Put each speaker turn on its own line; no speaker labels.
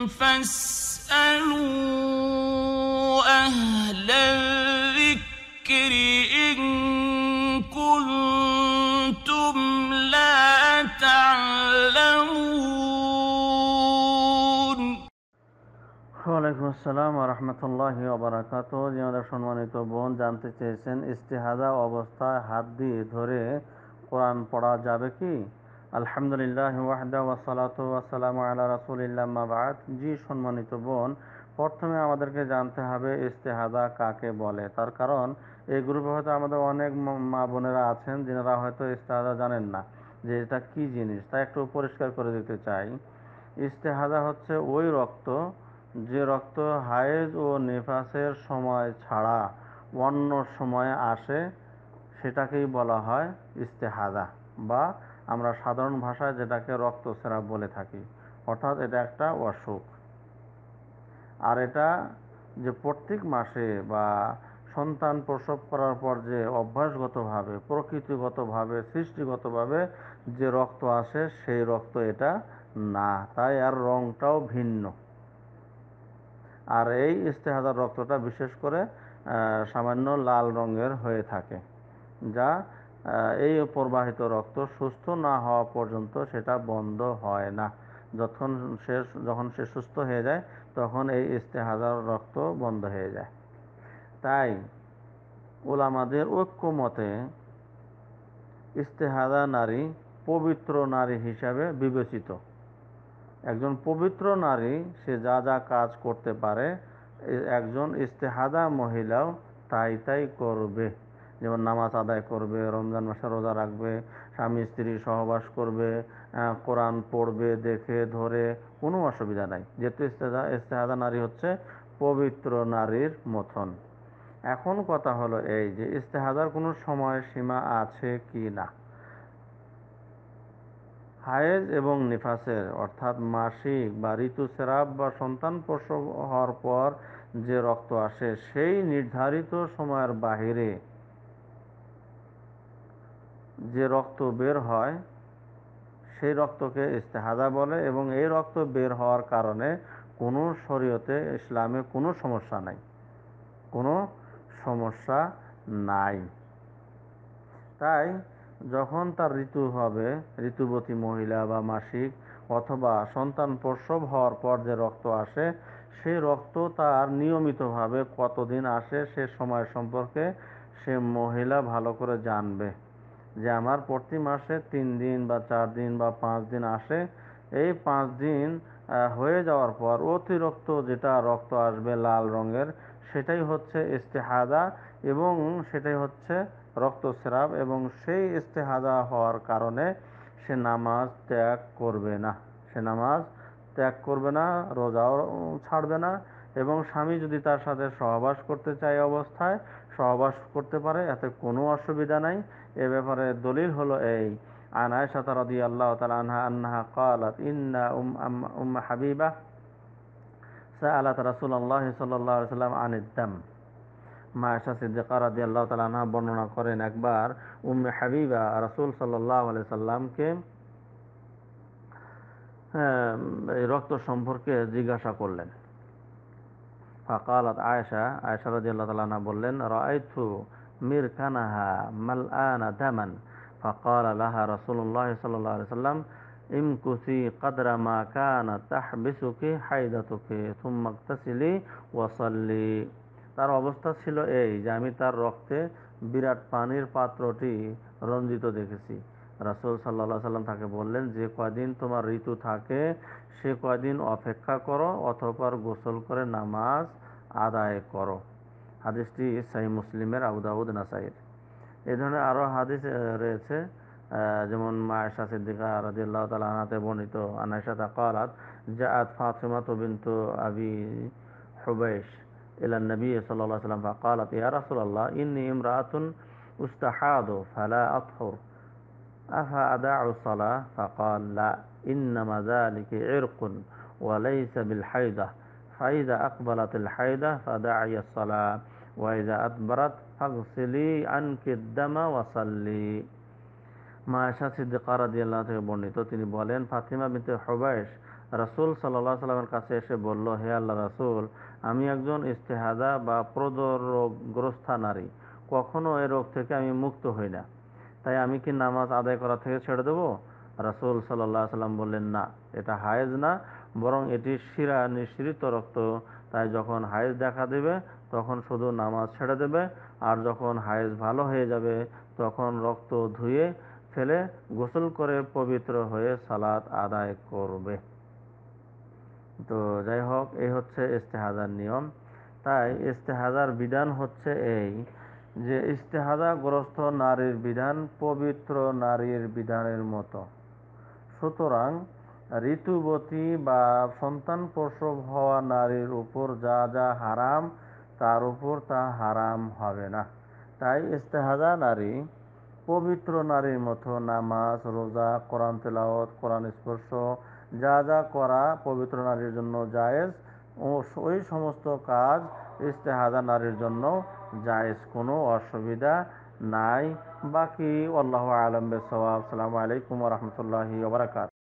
ওয়ালাইকুম আসসালাম সম্মানিত বোন জানতে চেয়েছেন ইস্তেহাদা অবস্থায় হাত দিয়ে ধরে কোরআন পড়া যাবে কি আলহামদুলিল্লাহ ওয়াহদা ওয়াসালাত ওয়াসালাম আল্লাহ রাসুলিল্লাহ মাবাদ জি সম্মানিত বোন প্রথমে আমাদেরকে জানতে হবে ইস্তেহাদা কাকে বলে তার কারণ এই গ্রুপে হয়তো আমাদের অনেক মা বোনেরা আছেন যিনারা হয়তো ইস্তেহাদা জানেন না যে এটা কি জিনিস তা একটু পরিষ্কার করে দিতে চাই ইস্তেহাদা হচ্ছে ওই রক্ত যে রক্ত হায়েজ ও নেফাসের সময় ছাড়া অন্য সময়ে আসে সেটাকেই বলা হয় ইস্তেহাদা বা আমরা সাধারণ ভাষায় যেটাকে রক্তস্রাব বলে থাকি অর্থাৎ এটা একটা অসুখ আর এটা যে প্রত্যেক মাসে বা সন্তান প্রসব করার পর যে অভ্যাসগতভাবে প্রকৃতিগতভাবে সৃষ্টিগতভাবে যে রক্ত আসে সেই রক্ত এটা না তাই আর রংটাও ভিন্ন আর এই ইস্তেহাদার রক্তটা বিশেষ করে সামান্য লাল রঙের হয়ে থাকে যা এই প্রবাহিত রক্ত সুস্থ না হওয়া পর্যন্ত সেটা বন্ধ হয় না যখন সে যখন সে সুস্থ হয়ে যায় তখন এই ইস্তেহাজার রক্ত বন্ধ হয়ে যায় তাই ওলামাদের ঐক্য মতে ইস্তেহাদা নারী পবিত্র নারী হিসাবে বিবেচিত একজন পবিত্র নারী সে যা যা কাজ করতে পারে একজন ইস্তেহাদা মহিলাও তাই তাই করবে যেমন নামাজ আদায় করবে রমজান মাসে রোজা রাখবে স্বামী স্ত্রী সহবাস করবে কোরআন পড়বে দেখে ধরে কোনো অসুবিধা নাই যেহেতু ইস্তেজা ইস্তেহাদা নারী হচ্ছে পবিত্র নারীর মতন এখন কথা হলো এই যে ইস্তেহাদার কোনো সময় সীমা আছে কি না হায়েজ এবং নিফাসের অর্থাৎ মাসিক বা ঋতুস্রাব বা সন্তান প্রসব হওয়ার পর যে রক্ত আসে সেই নির্ধারিত সময়ের বাহিরে যে রক্ত বের হয় সেই রক্তকে ইস্তেহাদা বলে এবং এই রক্ত বের হওয়ার কারণে কোনো শরীয়তে ইসলামে কোনো সমস্যা নাই কোনো সমস্যা নাই তাই যখন তার ঋতু হবে ঋতুবতী মহিলা বা মাসিক অথবা সন্তান প্রসব হওয়ার পর যে রক্ত আসে সেই রক্ত তার নিয়মিতভাবে কতদিন আসে সে সময় সম্পর্কে সে মহিলা ভালো করে জানবে যে আমার প্রতি মাসে তিন দিন বা চার দিন বা পাঁচ দিন আসে এই পাঁচ দিন হয়ে যাওয়ার পর অতিরিক্ত যেটা রক্ত আসবে লাল রঙের সেটাই হচ্ছে ইস্তেহাদা এবং সেটাই হচ্ছে রক্তস্রাব এবং সেই ইস্তেহাদা হওয়ার কারণে সে নামাজ ত্যাগ করবে না সে নামাজ ত্যাগ করবে না রোজাও ছাড়বে না এবং স্বামী যদি তার সাথে সহবাস করতে চায় অবস্থায় সহবাস করতে পারে এতে কোনো অসুবিধা নাই এ ব্যাপারে দলিল হলো এই عن عائشة رضي الله تعالى عنها أنها قالت إن أم, أم, أم حبيبة سألت رسول الله صلى الله عليه وسلم عن الدم মা আশা সিদ্দিকা রাদি আল্লাহ তালা বর্ণনা করেন একবার উম্মে হাবিবা রাসুল সাল্লাহ আলি এই রক্ত সম্পর্কে জিজ্ঞাসা করলেন ফাকালাত আয়েশা আয়েশা রাজিয়াল্লাহ তালানা বললেন রায়থু মির কানাহা মাল আনা দামান فقال لها رسول الله صلى الله عليه وسلم امكثي قدر ما كان تحبسك حيدتك ثم اغتسلي وصلي তার অবস্থা ছিল এই যে আমি তার রক্তে বিরাট পানির পাত্রটি রঞ্জিত দেখেছি রাসুল সাল্লা সাল্লাম তাকে বললেন যে কদিন তোমার ঋতু থাকে সে কদিন অপেক্ষা করো অথবা গোসল করে নামাজ আদায় করো হাদিসটি সাই মুসলিমের আবুদাউদ নাসাইর এই ধরনের আরও হাদিস রয়েছে যেমন মায়েশা সিদ্দিকা রাজিল্লাহ তালা আনাতে বর্ণিত আনাইশা তাকালাত জাআত ফাতেমা বিন্তু আবি হুবাইশ ইলা النبي صلى الله عليه وسلم فقالت يا رسول الله إني ফালা أستحاض أفأدع الصلاة فقال لا إنما ذلك عرق وليس بالحيضة فإذا أقبلت الحيضة فدعي الصلاة وإذا أدبرت فاغسلي عنك الدم وصلي মায়াশা সিদ্দিকা রাদিয়াল্লাহু থেকে বর্ণিত তিনি বলেন ফাতিমা বিনতে হুবাইশ রাসূল সাল্লাল্লাহু আলাইহি সাল্লামের কাছে এসে বলল হে আল্লাহ রাসূল আমি একজন ইস্তেহাদা বা প্রদর রোগগ্রস্ত নারী কখনো এই রোগ থেকে আমি মুক্ত হই না তাই আমি কি নামাজ আদায় করা থেকে ছেড়ে দেবো রাসুল সাল্লাহ সাল্লাম বললেন না এটা হায়েজ না বরং এটি শিরা নিঃসৃত রক্ত তাই যখন হায়েজ দেখা দেবে তখন শুধু নামাজ ছেড়ে দেবে আর যখন হায়েজ ভালো হয়ে যাবে তখন রক্ত ধুয়ে ফেলে গোসল করে পবিত্র হয়ে সালাত আদায় করবে তো যাই হোক এই হচ্ছে ইস্তেহাজার নিয়ম তাই ইস্তেহাজার বিধান হচ্ছে এই যে ইস্তেহাদাগ্রস্ত নারীর বিধান পবিত্র নারীর বিধানের মতো সুতরাং ঋতুবতী বা সন্তান প্রসব হওয়া নারীর উপর যা যা হারাম তার উপর তা হারাম হবে না তাই ইস্তেহাদা নারী পবিত্র নারীর মতো নামাজ রোজা কোরআন তেলাওয়াত কোরআন স্পর্শ যা যা করা পবিত্র নারীর জন্য জায়েজ ওই সমস্ত কাজ ইস্তেহাদা নারীর জন্য জায়েজ কোনো অসুবিধা নাই বাকি আল্লাহ আলম সবাব সালামু আলাইকুম রহমতুল্লাহি ওবরাকাত